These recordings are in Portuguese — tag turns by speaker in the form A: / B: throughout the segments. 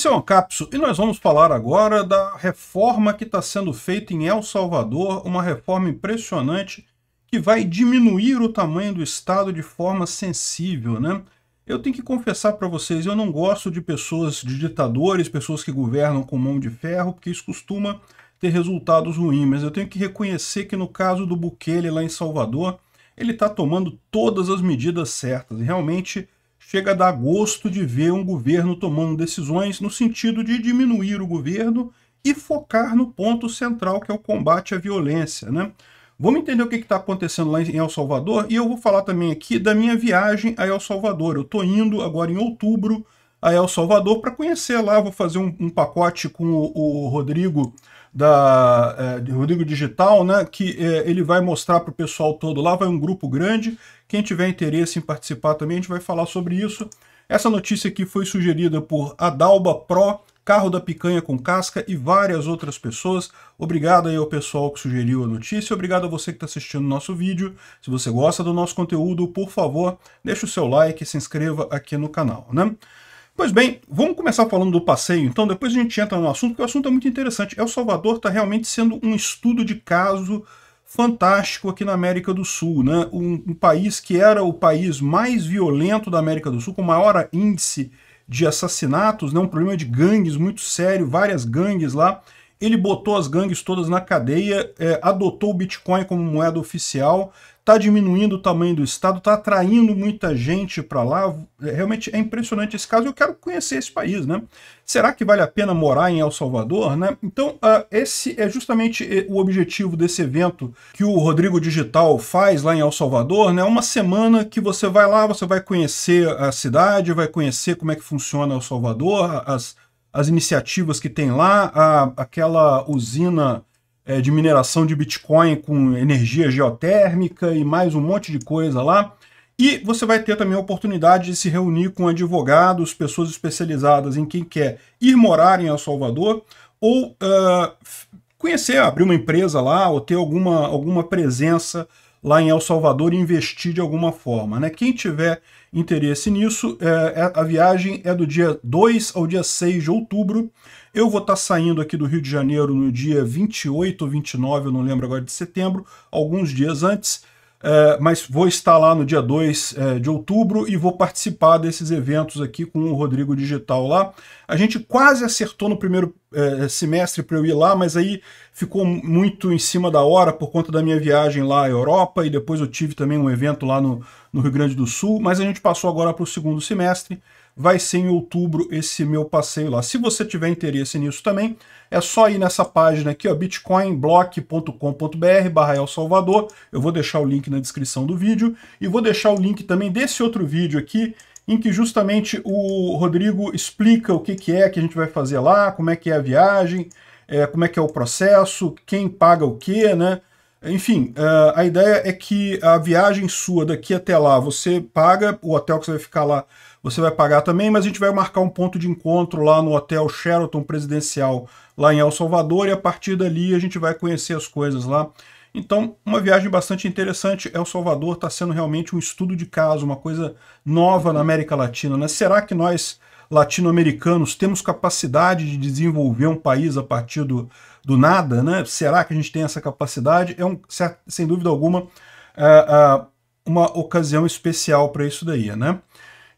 A: Esse é o capso e nós vamos falar agora da reforma que está sendo feita em El Salvador, uma reforma impressionante que vai diminuir o tamanho do Estado de forma sensível, né? Eu tenho que confessar para vocês, eu não gosto de pessoas, de ditadores, pessoas que governam com mão de ferro, porque isso costuma ter resultados ruins, mas eu tenho que reconhecer que no caso do Bukele lá em Salvador, ele está tomando todas as medidas certas, e realmente chega a dar gosto de ver um governo tomando decisões no sentido de diminuir o governo e focar no ponto central, que é o combate à violência. Né? Vamos entender o que está acontecendo lá em El Salvador e eu vou falar também aqui da minha viagem a El Salvador. Eu estou indo agora em outubro a El Salvador para conhecer lá. Vou fazer um, um pacote com o, o Rodrigo da é, Rodrigo Digital, né, que é, ele vai mostrar para o pessoal todo lá, vai um grupo grande. Quem tiver interesse em participar também, a gente vai falar sobre isso. Essa notícia aqui foi sugerida por Adalba Pro, Carro da Picanha com Casca e várias outras pessoas. Obrigado aí ao pessoal que sugeriu a notícia, obrigado a você que está assistindo o nosso vídeo. Se você gosta do nosso conteúdo, por favor, deixe o seu like e se inscreva aqui no canal, né? Pois bem, vamos começar falando do passeio, então depois a gente entra no assunto, porque o assunto é muito interessante. El Salvador está realmente sendo um estudo de caso fantástico aqui na América do Sul, né? Um, um, país que era o país mais violento da América do Sul, com maior índice de assassinatos, né? um problema de gangues muito sério, várias gangues lá ele botou as gangues todas na cadeia, é, adotou o Bitcoin como moeda oficial, está diminuindo o tamanho do Estado, está atraindo muita gente para lá. É, realmente é impressionante esse caso. Eu quero conhecer esse país, né? Será que vale a pena morar em El Salvador, né? Então, uh, esse é justamente eh, o objetivo desse evento que o Rodrigo Digital faz lá em El Salvador, né? Uma semana que você vai lá, você vai conhecer a cidade, vai conhecer como é que funciona El Salvador, as as iniciativas que tem lá, a, aquela usina é, de mineração de Bitcoin com energia geotérmica e mais um monte de coisa lá. E você vai ter também a oportunidade de se reunir com advogados, pessoas especializadas em quem quer ir morar em El Salvador ou uh, conhecer, abrir uma empresa lá ou ter alguma, alguma presença lá em El Salvador e investir de alguma forma. Né? Quem tiver interesse nisso, é, é, a viagem é do dia 2 ao dia 6 de outubro. Eu vou estar tá saindo aqui do Rio de Janeiro no dia 28 ou 29, eu não lembro agora, de setembro, alguns dias antes. Eh, mas vou estar lá no dia 2 eh, de outubro e vou participar desses eventos aqui com o Rodrigo Digital lá. A gente quase acertou no primeiro eh, semestre para eu ir lá, mas aí ficou muito em cima da hora por conta da minha viagem lá à Europa e depois eu tive também um evento lá no, no Rio Grande do Sul, mas a gente passou agora para o segundo semestre vai ser em outubro esse meu passeio lá. Se você tiver interesse nisso também, é só ir nessa página aqui, bitcoinblock.com.br barra El Salvador. Eu vou deixar o link na descrição do vídeo e vou deixar o link também desse outro vídeo aqui, em que justamente o Rodrigo explica o que, que é que a gente vai fazer lá, como é que é a viagem, é, como é que é o processo, quem paga o quê, né? Enfim, eh, a ideia é que a viagem sua daqui até lá, você paga, o hotel que você vai ficar lá, você vai pagar também, mas a gente vai marcar um ponto de encontro lá no Hotel Sheraton Presidencial, lá em El Salvador, e a partir dali a gente vai conhecer as coisas lá. Então, uma viagem bastante interessante. El Salvador está sendo realmente um estudo de caso, uma coisa nova na América Latina. Né? Será que nós, latino-americanos, temos capacidade de desenvolver um país a partir do, do nada, né? Será que a gente tem essa capacidade? É um, sem dúvida alguma, é, é, uma ocasião especial para isso daí, né?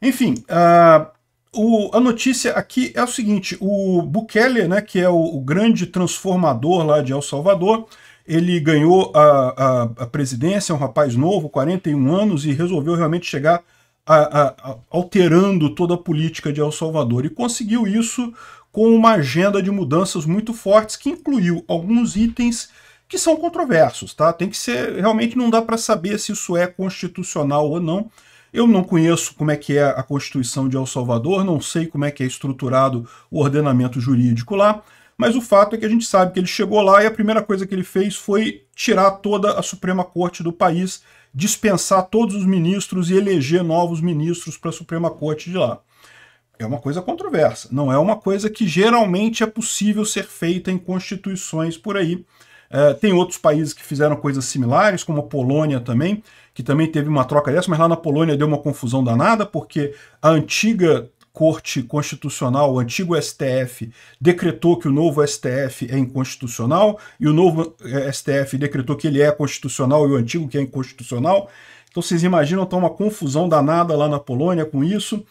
A: Enfim, é, o, a notícia aqui é o seguinte, o Bukele, né, que é o, o grande transformador lá de El Salvador, ele ganhou a, a, a presidência, é um rapaz novo, 41 anos, e resolveu realmente chegar a, a, a, alterando toda a política de El Salvador. E conseguiu isso com uma agenda de mudanças muito fortes que incluiu alguns itens que são controversos, tá? Tem que ser, realmente não dá para saber se isso é constitucional ou não. Eu não conheço como é que é a Constituição de El Salvador, não sei como é que é estruturado o ordenamento jurídico lá, mas o fato é que a gente sabe que ele chegou lá e a primeira coisa que ele fez foi tirar toda a Suprema Corte do país, dispensar todos os ministros e eleger novos ministros para a Suprema Corte de lá é uma coisa controversa, não é uma coisa que geralmente é possível ser feita em constituições por aí. É, tem outros países que fizeram coisas similares, como a Polônia também, que também teve uma troca dessa, mas lá na Polônia deu uma confusão danada, porque a antiga Corte Constitucional, o antigo STF, decretou que o novo STF é inconstitucional, e o novo é, STF decretou que ele é constitucional e o antigo que é inconstitucional. Então vocês imaginam, tá uma confusão danada lá na Polônia com isso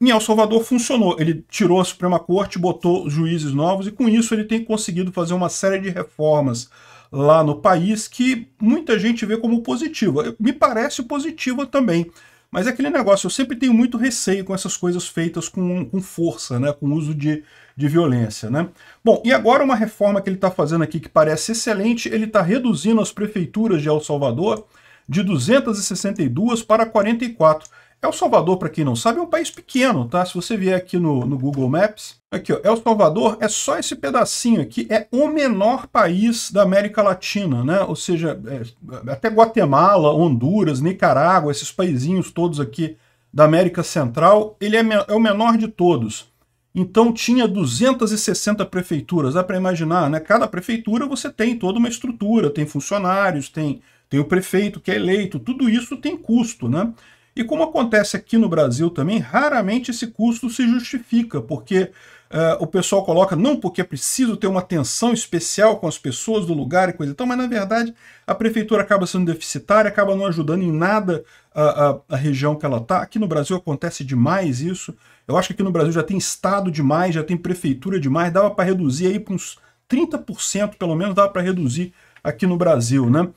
A: em El Salvador funcionou. Ele tirou a Suprema Corte, botou juízes novos e com isso ele tem conseguido fazer uma série de reformas lá no país que muita gente vê como positiva. Me parece positiva também. Mas é aquele negócio, eu sempre tenho muito receio com essas coisas feitas com, com força, né? com uso de, de violência. Né? Bom, e agora uma reforma que ele está fazendo aqui que parece excelente, ele está reduzindo as prefeituras de El Salvador de 262 para 44. El é Salvador, para quem não sabe, é um país pequeno, tá? Se você vier aqui no, no Google Maps, aqui, ó, El é Salvador é só esse pedacinho aqui, é o menor país da América Latina, né? Ou seja, é, até Guatemala, Honduras, Nicarágua, esses paizinhos todos aqui da América Central, ele é, é o menor de todos. Então tinha 260 prefeituras, dá para imaginar, né? Cada prefeitura você tem toda uma estrutura, tem funcionários, tem, tem o prefeito que é eleito, tudo isso tem custo, né? E como acontece aqui no Brasil também, raramente esse custo se justifica, porque uh, o pessoal coloca, não porque é preciso ter uma atenção especial com as pessoas do lugar e coisa e tal, mas na verdade a prefeitura acaba sendo deficitária, acaba não ajudando em nada a, a, a região que ela está. Aqui no Brasil acontece demais isso. Eu acho que aqui no Brasil já tem estado demais, já tem prefeitura demais, dava para reduzir aí para uns 30% pelo menos, dava para reduzir aqui no Brasil, né?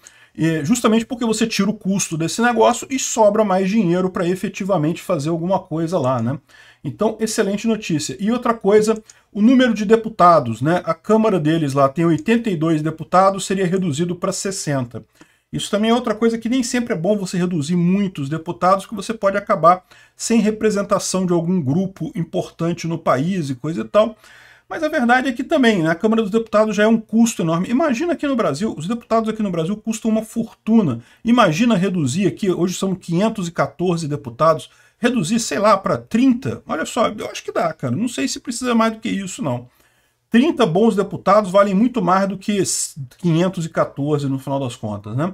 A: justamente porque você tira o custo desse negócio e sobra mais dinheiro para efetivamente fazer alguma coisa lá, né? Então, excelente notícia. E outra coisa, o número de deputados, né? A Câmara deles lá tem 82 deputados, seria reduzido para 60. Isso também é outra coisa que nem sempre é bom você reduzir muitos deputados, que você pode acabar sem representação de algum grupo importante no país e coisa e tal. Mas a verdade é que também né, a Câmara dos Deputados já é um custo enorme. Imagina aqui no Brasil, os deputados aqui no Brasil custam uma fortuna. Imagina reduzir aqui, hoje são 514 deputados, reduzir, sei lá, para 30. Olha só, eu acho que dá, cara. Não sei se precisa mais do que isso, não. 30 bons deputados valem muito mais do que 514 no final das contas, né?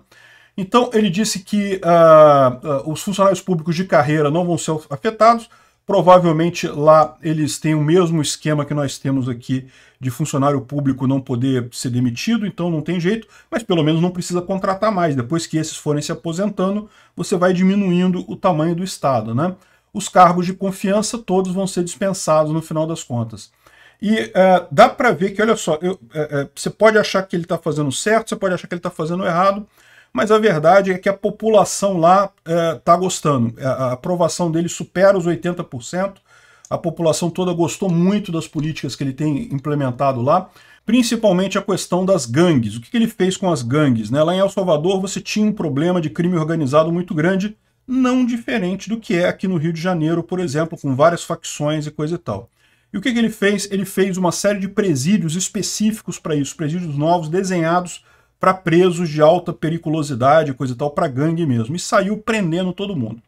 A: Então, ele disse que uh, uh, os funcionários públicos de carreira não vão ser afetados, Provavelmente lá eles têm o mesmo esquema que nós temos aqui de funcionário público não poder ser demitido, então não tem jeito, mas pelo menos não precisa contratar mais. Depois que esses forem se aposentando, você vai diminuindo o tamanho do Estado. Né? Os cargos de confiança todos vão ser dispensados no final das contas. E é, dá para ver que, olha só, eu, é, é, você pode achar que ele está fazendo certo, você pode achar que ele está fazendo errado, mas a verdade é que a população lá está é, tá gostando. É, a, aprovação dele supera os 80%. A população toda gostou muito das políticas que ele tem implementado lá, principalmente a questão das gangues. O que, que ele fez com as gangues? Né? Lá em El Salvador você tinha um problema de crime organizado muito grande, não diferente do que é aqui no Rio de Janeiro, por exemplo, com várias facções e coisa e tal. E o que, que ele fez? Ele fez uma série de presídios específicos para isso, presídios novos desenhados para presos de alta periculosidade, coisa e tal, para gangue mesmo. E saiu prendendo todo mundo.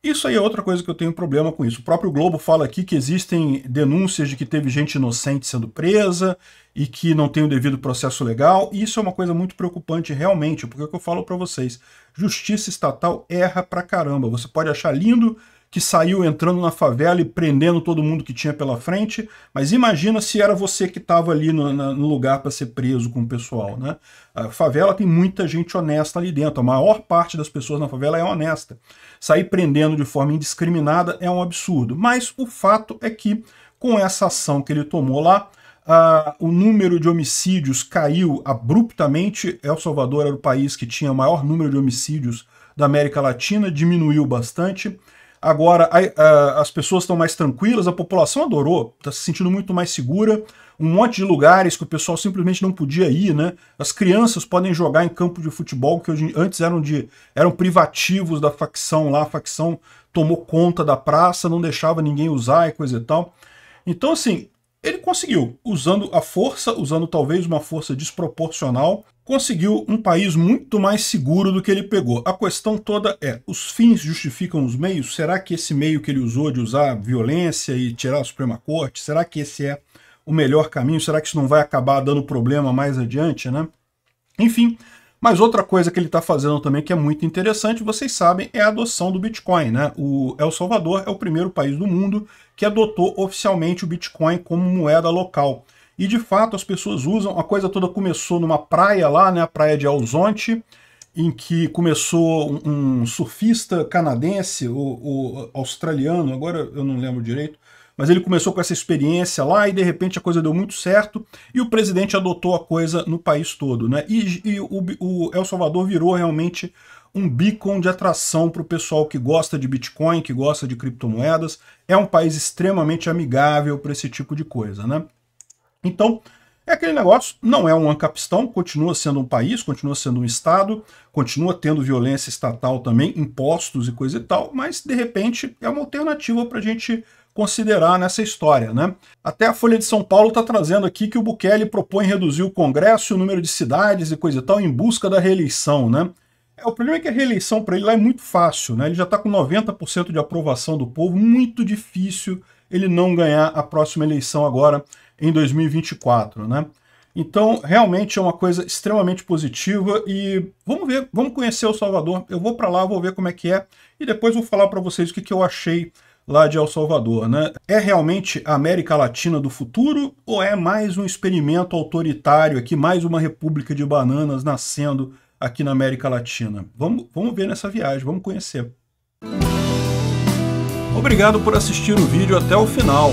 A: Isso aí é outra coisa que eu tenho problema com isso. O próprio Globo fala aqui que existem denúncias de que teve gente inocente sendo presa e que não tem o devido processo legal. E isso é uma coisa muito preocupante realmente, porque é o que eu falo para vocês. Justiça estatal erra pra caramba. Você pode achar lindo que saiu entrando na favela e prendendo todo mundo que tinha pela frente, mas imagina se era você que estava ali no, no lugar para ser preso com o pessoal. Né? A favela tem muita gente honesta ali dentro, a maior parte das pessoas na favela é honesta. Sair prendendo de forma indiscriminada é um absurdo, mas o fato é que com essa ação que ele tomou lá, Uh, o número de homicídios caiu abruptamente. El Salvador era o país que tinha o maior número de homicídios da América Latina, diminuiu bastante. Agora a, a, ah, as pessoas estão mais tranquilas, a população adorou, está se sentindo muito mais segura. Um monte de lugares que o pessoal simplesmente não podia ir, né? As crianças podem jogar em campo de futebol que hoje, antes eram de eram privativos da facção lá, a facção tomou conta da praça, não deixava ninguém usar e coisa e tal. Então assim, ele conseguiu, usando a força, usando talvez uma força desproporcional, conseguiu um país muito mais seguro do que ele pegou. A questão toda é, os fins justificam os meios? Será que esse meio que ele usou de usar violência e tirar a Suprema Corte, será que esse é o melhor caminho? Será que isso não vai acabar dando problema mais adiante, né? Enfim, mas outra coisa que ele está fazendo também que é muito interessante, vocês sabem, é a adoção do Bitcoin, né? O El Salvador é o primeiro país do mundo que adotou oficialmente o Bitcoin como moeda local. E de fato as pessoas usam. A coisa toda começou numa praia lá, né? A praia de Alzonte, em que começou um, surfista canadense, o, australiano, agora eu não lembro direito, mas ele começou com essa experiência lá e de repente a coisa deu muito certo e o presidente adotou a coisa no país todo, né? E, e o, o El Salvador virou realmente um beacon de atração para o pessoal que gosta de Bitcoin, que gosta de criptomoedas. É um país extremamente amigável para esse tipo de coisa, né? Então, é aquele negócio, não é um ancapistão, continua sendo um país, continua sendo um Estado, continua tendo violência estatal também, impostos e coisa e tal, mas de repente é uma alternativa para a gente considerar nessa história. Né? Até a Folha de São Paulo está trazendo aqui que o Bukele propõe reduzir o Congresso, o número de cidades e coisa e tal em busca da reeleição. Né? É, o problema é que a reeleição para ele lá é muito fácil, né? ele já está com 90% de aprovação do povo, muito difícil ele não ganhar a próxima eleição agora em 2024, né? Então, realmente é uma coisa extremamente positiva e vamos ver, vamos conhecer o Salvador. Eu vou para lá, vou ver como é que é e depois vou falar para vocês o que, que eu achei lá de El Salvador, né? É realmente a América Latina do futuro ou é mais um experimento autoritário aqui, mais uma república de bananas nascendo aqui na América Latina? Vamos, vamos ver nessa viagem, vamos conhecer. Obrigado por assistir o vídeo até o final.